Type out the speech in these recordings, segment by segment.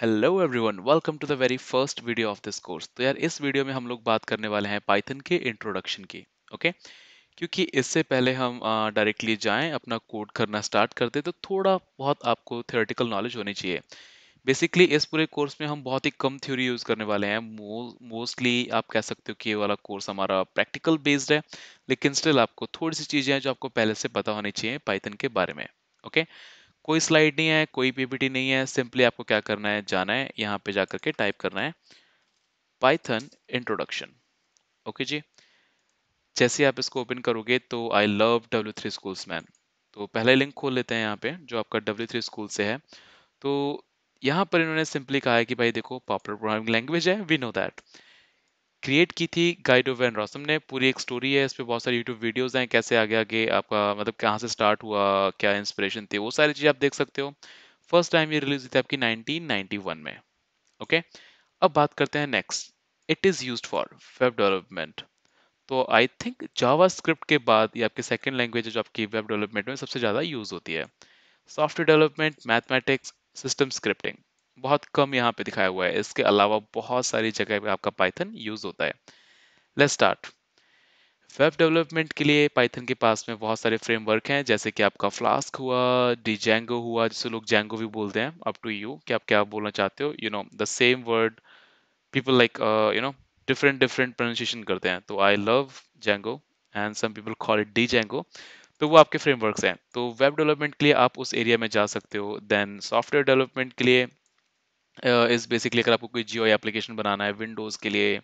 Hello everyone welcome to the very first video of this course तो यार इस video में हम लोग बात करने वाले हैं पाइथन के इंट्रोडक्शन की ओके okay? क्योंकि इससे पहले हम डायरेक्टली जाएं अपना कोड करना स्टार्ट करते तो थोड़ा बहुत आपको थियोरटिकल नॉलेज होनी चाहिए बेसिकली इस पूरे कोर्स में हम बहुत ही कम थ्योरी यूज़ करने वाले हैं मोस्टली आप कह सकते हो कि ये वाला कोर्स हमारा प्रैक्टिकल बेस्ड है लेकिन स्टिल आपको थोड़ी सी चीज़ें हैं जो आपको पहले से पता होनी चाहिए पाइथन के बारे में ओके okay? कोई स्लाइड नहीं है कोई पीपीटी नहीं है सिंपली आपको क्या करना है जाना है यहाँ पे जाकर के टाइप करना है पाइथन इंट्रोडक्शन ओके जी जैसे आप इसको ओपन करोगे तो I love W three schools man तो पहला लिंक खोल लेते हैं यहाँ पे जो आपका डब्ल्यू थ्री स्कूल से है तो यहाँ पर इन्होंने सिंपली कहा है कि भाई देखो पॉपुलर प्रोग्रामिंग लैंग्वेज है वी नो दैट क्रिएट की थी गाइडो वैन रॉसम ने पूरी एक स्टोरी है इस पर बहुत सारी यूट्यूब वीडियोज़ हैं कैसे आगे आगे आपका मतलब कहाँ से स्टार्ट हुआ क्या इंस्पिरेशन थी वो सारी चीज़ आप देख सकते हो फर्स्ट टाइम ये रिलीज हुई थी आपकी 1991 में ओके okay? अब बात करते हैं next it is use for web development तो आई थिंक जावा के बाद ये आपकी सेकेंड लैंग्वेज है जो आपकी वेब डेवलपमेंट में सबसे ज़्यादा यूज़ होती है software development mathematics system scripting बहुत कम यहाँ पे दिखाया हुआ है इसके अलावा बहुत सारी जगह पे आपका पाइथन यूज़ होता है लेट्स स्टार्ट वेब डेवलपमेंट के लिए पाइथन के पास में बहुत सारे फ्रेमवर्क हैं जैसे कि आपका फ्लास्क हुआ जेंगो हुआ जिसे लोग जेंगो भी बोलते हैं अप टू यू कि आप क्या बोलना चाहते हो you know the same word people like you know different different pronunciation करते हैं तो I love Django and some people call it D Django तो वो आपके फ्रेमवर्क्स हैं तो वेब डेवलपमेंट के लिए आप उस एरिया में जा सकते हो देन सॉफ्टवेयर डेवलपमेंट के लिए इज़ बेसिकली अगर आपको कोई जियो एप्लीकेशन बनाना है विंडोज़ के लिए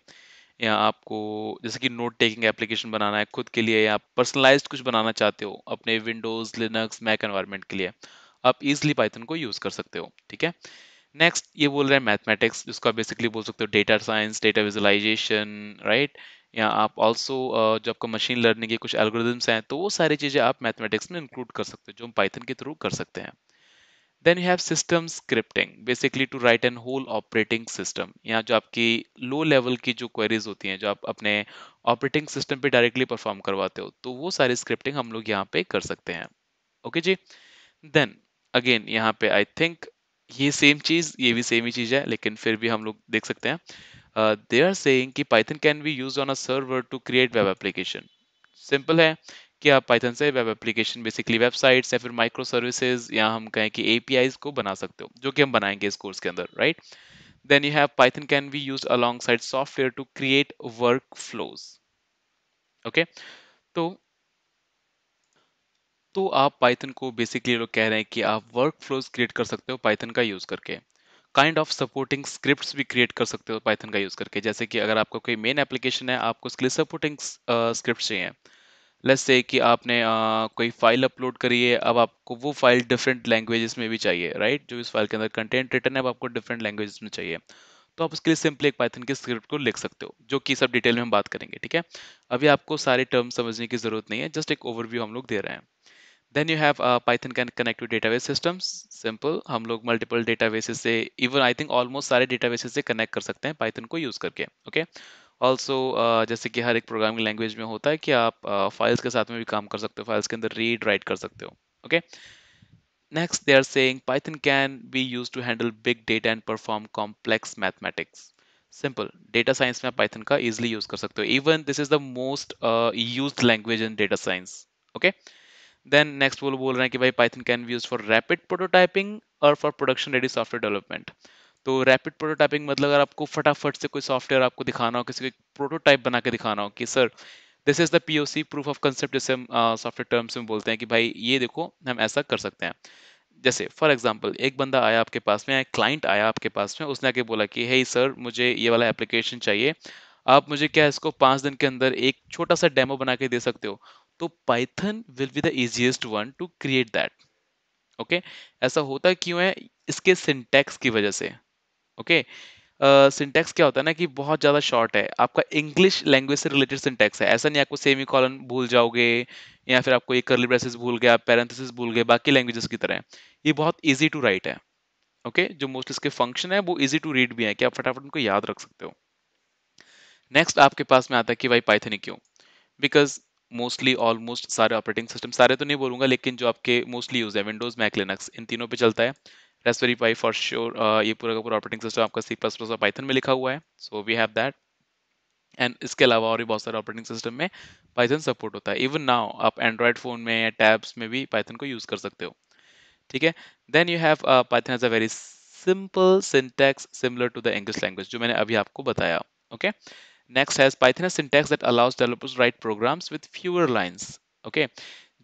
या आपको जैसे कि नोट टेकिंग एप्लीकेशन बनाना है खुद के लिए या पर्सनलाइज्ड कुछ बनाना चाहते हो अपने विंडोज़ लिनक्स मैक एनवायरमेंट के लिए आप इजिली पाइथन को यूज़ कर सकते हो ठीक है नेक्स्ट ये बोल रहे हैं मैथमेटिक्स जिसको आप बेसिकली बोल सकते हो data science data visualization right या आप ऑल्सो जो आपका मशीन लर्निंग के कुछ एल्गोरिदम्स हैं तो वो सारी चीज़ें आप मैथमेटिक्स में इंक्लूड कर सकते हो जो हम पाइथन के थ्रू कर सकते हैं then you have system scripting basically to write an whole operating system यहाँ जो आपकी लो लेवल की जो क्वेरीज होती हैं जो आप अपने ऑपरेटिंग सिस्टम पे डायरेक्टली परफॉर्म करवाते हो तो वो सारी स्क्रिप्टिंग हम लोग यहाँ पे कर सकते हैं ओके okay जी देन अगेन यहाँ पे आई थिंक ये सेम चीज़ ये भी सेम ही चीज़ है लेकिन फिर भी हम लोग देख सकते हैं दे आर सेइंग कि Python can be use on a server to create web application simple है कि आप पाइथन से वेब एप्लीकेशन बेसिकली वेबसाइट्स या फिर माइक्रो सर्विसेज या हम कहें कि ए को बना सकते हो जो कि हम बनाएंगे इस कोर्स के अंदर right then you have Python can be use alongside software to create workflows okay तो तो आप पाइथन को बेसिकली लोग कह रहे हैं कि आप वर्क फ्लोज क्रिएट कर सकते हो पाइथन का यूज़ करके काइंड ऑफ सपोर्टिंग स्क्रिप्ट्स भी क्रिएट कर सकते हो पाइथन का यूज़ करके जैसे कि अगर आपका कोई मेन एप्लीकेशन है आपको उसके लिए सपोर्टिंग स्क्रिप्ट चाहिए लेट्स से कि आपने आ, कोई फाइल अपलोड करी है अब आपको वो फाइल डिफरेंट लैंग्वेजेस में भी चाहिए राइट जो इस फाइल के अंदर कंटेंट रिटर्न है अब आपको डिफरेंट लैंग्वेजेस में चाहिए तो आप उसके लिए सिंपली एक पाइथन के स्क्रिप्ट को लिख सकते हो जो कि सब डिटेल में हम बात करेंगे ठीक है अभी आपको सारे टर्म समझने की जरूरत नहीं है जस्ट एक ओवरव्यू हम लोग दे रहे हैं then you have Python can connect to database systems simple हम लोग मल्टीपल डेटाबेसेस से इवन आई थिंक ऑलमोस्ट सारे डेटाबेसेस से कनेक्ट कर सकते हैं पाइथन को यूज़ करके ओके okay? ऑल्सो uh, जैसे कि हर एक प्रोग्रामिंग लैंग्वेज में होता है कि आप फाइल्स uh, के साथ में भी काम कर सकते हो फाइल्स के अंदर रीड राइट कर सकते हो okay next they are saying Python can be use to handle big data and perform complex mathematics simple data science में पाइथन का इजिली यूज कर सकते हो even this is the most use language in data science okay then next वो बोल रहे हैं कि भाई Python can be use for rapid prototyping और for production ready software development तो रैपिड प्रोटोटाइपिंग मतलब अगर आपको फटाफट से कोई सॉफ्टवेयर आपको दिखाना हो किसी को प्रोटोटाइप बना के दिखाना हो कि sir this is the P O C proof of concept जैसे हम सॉफ्टवेयर टर्म्स में बोलते हैं कि भाई ये देखो हम ऐसा कर सकते हैं जैसे फॉर एग्जाम्पल एक बंदा आया आपके पास में एक क्लाइंट आया आपके पास में उसने आके बोला कि हे hey, सर मुझे ये वाला एप्लीकेशन चाहिए आप मुझे क्या इसको पाँच दिन के अंदर एक छोटा सा डेमो बना के दे सकते हो तो Python will be the easiest one to create that okay ऐसा होता क्यों है इसके सिंटेक्स की वजह से ओके सिंटैक्स क्या होता है ना कि बहुत ज़्यादा शॉर्ट है आपका इंग्लिश लैंग्वेज से रिलेटेड सिंटैक्स है ऐसा नहीं आपको सेमी कॉलन भूल जाओगे या फिर आपको एक करली ब्रेसिस भूल गया पैरेंथिस भूल गए बाकी लैंग्वेजेस की तरह ये बहुत ईजी टू राइट है ओके okay? जो मोस्ट इसके फंक्शन है वो ईजी टू रीड भी है कि आप फटाफट उनको याद रख सकते हो नेक्स्ट आपके पास में आता है कि भाई पाइथन क्यों बिकॉज मोस्टली ऑलमोस्ट सारे ऑपरेटिंग सिस्टम सारे तो नहीं बोलूंगा लेकिन जो आपके मोस्टली यूज है विंडोज मैक लिनक्स इन तीनों पे चलता है रेसबेरी पाई फॉर श्योर ये पूरा का पूरा ऑपरेटिंग सिस्टम आपका सी प्लस प्लस और पाइथन में लिखा हुआ है so we have that and इसके अलावा और भी बहुत सारे ऑपरेटिंग सिस्टम में पाइथन सपोर्ट होता है इवन नाउ आप एंड्रॉयड फ़ोन में टैब्स में भी पाइथन को यूज़ कर सकते हो ठीक है then you have Python as a very simple syntax similar to the English language जो मैंने अभी आपको बताया okay next has Python syntax that allows developers write programs with fewer lines okay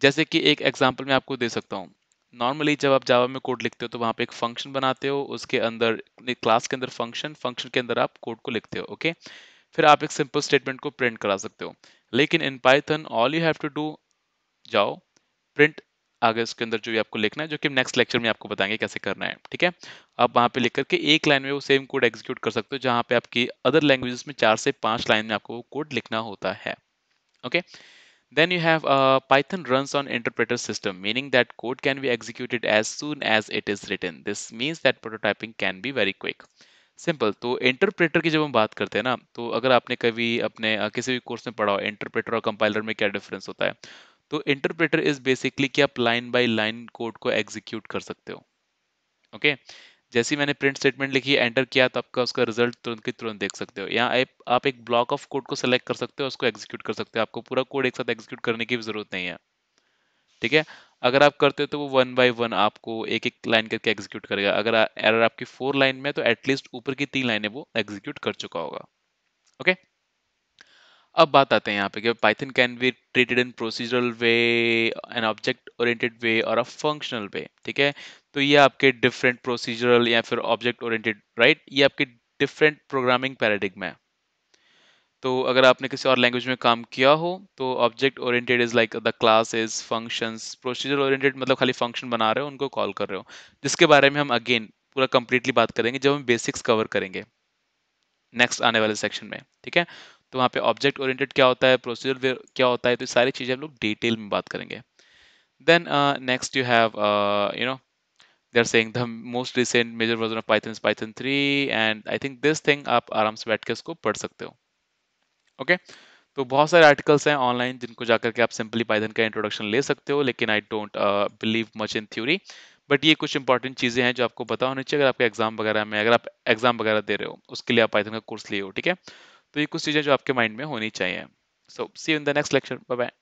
जैसे कि एक एग्जाम्पल मैं आपको दे सकता हूँ नॉर्मली जब आप जावा में कोड लिखते हो तो वहाँ पे एक फंक्शन बनाते हो उसके अंदर क्लास के अंदर फंक्शन फंक्शन के अंदर आप कोड को लिखते हो ओके फिर आप एक सिंपल स्टेटमेंट को प्रिंट करा सकते हो लेकिन in Python all you have to do जाओ प्रिंट आगे उसके अंदर जो भी आपको लिखना है जो कि नेक्स्ट लेक्चर में आपको बताएंगे कैसे करना है ठीक है आप वहाँ पे लिख करके एक लाइन में वो सेम कोड एग्जीक्यूट कर सकते हो जहाँ पे आपकी अदर लैंग्वेजेस में चार से पाँच लाइन में आपको वो कोड लिखना होता है okay okay? Then you have a uh, Python runs on interpreter system, meaning that code can be executed as soon as it is written. This means that prototyping can be very quick. Simple तो interpreter की जब हम बात करते हैं ना तो अगर आपने कभी अपने किसी भी कोर्स में पढ़ा हो इंटरप्रेटर और कंपाइलर में क्या डिफरेंस होता है तो इंटरप्रेटर इज बेसिकली कि आप लाइन बाय लाइन कोड को एग्जीक्यूट कर सकते हो ओके okay? जैसे मैंने प्रिंट स्टेटमेंट लिखी एंटर किया तो आपका उसका रिजल्ट तुरंत के तुरंत देख सकते हो यहाँ आप एक ब्लॉक ऑफ कोड को सेलेक्ट कर सकते हो उसको एग्जीक्यूट कर सकते हो आपको पूरा कोड एक साथ एग्जीक्यूट करने की जरूरत नहीं है ठीक है अगर आप करते हो तो वो वन बाय वन आपको एक एक लाइन करके एग्जीक्यूट करेगा अगर एरर आपकी फोर लाइन में है तो एटलीस्ट ऊपर की तीन लाइनें वो एग्जीक्यूट कर चुका होगा ओके okay? अब बात आते हैं यहाँ पे कि Python can be treated in procedural way an object oriented way और अ फंक्शनल वे ठीक है तो ये आपके डिफरेंट प्रोसीजरल या फिर ऑब्जेक्ट ओरिएंटेड राइट ये आपके डिफरेंट प्रोग्रामिंग पैराडिग्म है तो अगर आपने किसी और लैंग्वेज में काम किया हो तो object oriented is like the classes functions procedure oriented मतलब खाली फंक्शन बना रहे हो उनको कॉल कर रहे हो जिसके बारे में हम अगेन पूरा कंप्लीटली बात करेंगे जब हम बेसिक्स कवर करेंगे नेक्स्ट आने वाले सेक्शन में ठीक है तो वहाँ पे ऑब्जेक्ट ओरिएंटेड क्या होता है प्रोसीजर क्या होता है तो सारी चीज़ें हम लोग डिटेल में बात करेंगे then next you have you know they are saying the most recent major version of Python Python three and I think this thing आप आराम से बैठ के इसको पढ़ सकते हो ओके okay? तो बहुत सारे आर्टिकल्स हैं ऑनलाइन जिनको जाकर के आप सिंपली पाइथन का इंट्रोडक्शन ले सकते हो लेकिन I don't believe much in theory but ये कुछ इंपॉर्टेंट चीज़ें हैं जो आपको पता होनी चाहिए अगर आपके एग्जाम वगैरह में अगर आप एग्जाम वगैरह दे रहे हो उसके लिए आप पाइथन का कोर्स लिए हो ठीक है तो ये कुछ चीज़ें जो आपके माइंड में होनी चाहिए so see in the next lecture bye